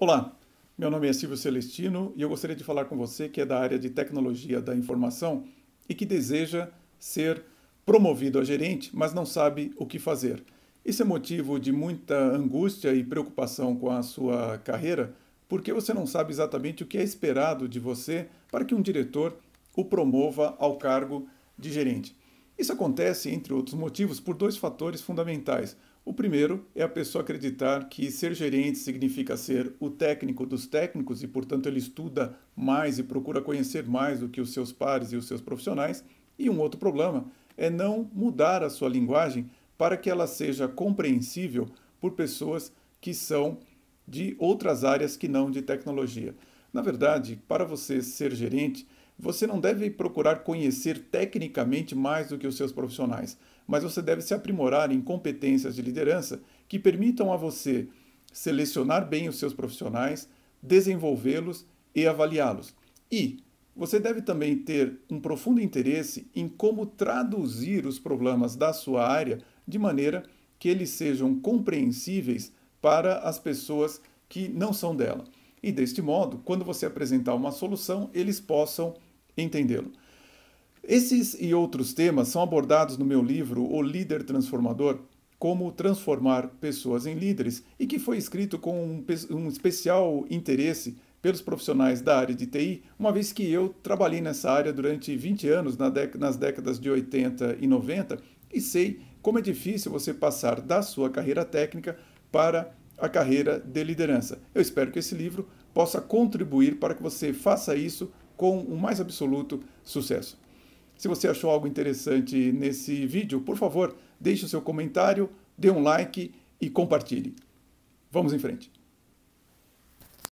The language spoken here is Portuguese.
Olá, meu nome é Silvio Celestino e eu gostaria de falar com você que é da área de tecnologia da informação e que deseja ser promovido a gerente, mas não sabe o que fazer. Isso é motivo de muita angústia e preocupação com a sua carreira, porque você não sabe exatamente o que é esperado de você para que um diretor o promova ao cargo de gerente. Isso acontece, entre outros motivos, por dois fatores fundamentais. O primeiro é a pessoa acreditar que ser gerente significa ser o técnico dos técnicos e, portanto, ele estuda mais e procura conhecer mais do que os seus pares e os seus profissionais. E um outro problema é não mudar a sua linguagem para que ela seja compreensível por pessoas que são de outras áreas que não de tecnologia. Na verdade, para você ser gerente, você não deve procurar conhecer tecnicamente mais do que os seus profissionais, mas você deve se aprimorar em competências de liderança que permitam a você selecionar bem os seus profissionais, desenvolvê-los e avaliá-los. E você deve também ter um profundo interesse em como traduzir os problemas da sua área de maneira que eles sejam compreensíveis para as pessoas que não são dela. E deste modo, quando você apresentar uma solução, eles possam entendê-lo. Esses e outros temas são abordados no meu livro O Líder Transformador, como transformar pessoas em líderes, e que foi escrito com um, especial interesse pelos profissionais da área de TI, uma vez que eu trabalhei nessa área durante 20 anos, nas décadas de 80 e 90, e sei como é difícil você passar da sua carreira técnica para a carreira de liderança. Eu espero que esse livro possa contribuir para que você faça isso com o mais absoluto sucesso. Se você achou algo interessante nesse vídeo, por favor, deixe o seu comentário, dê um like e compartilhe. Vamos em frente.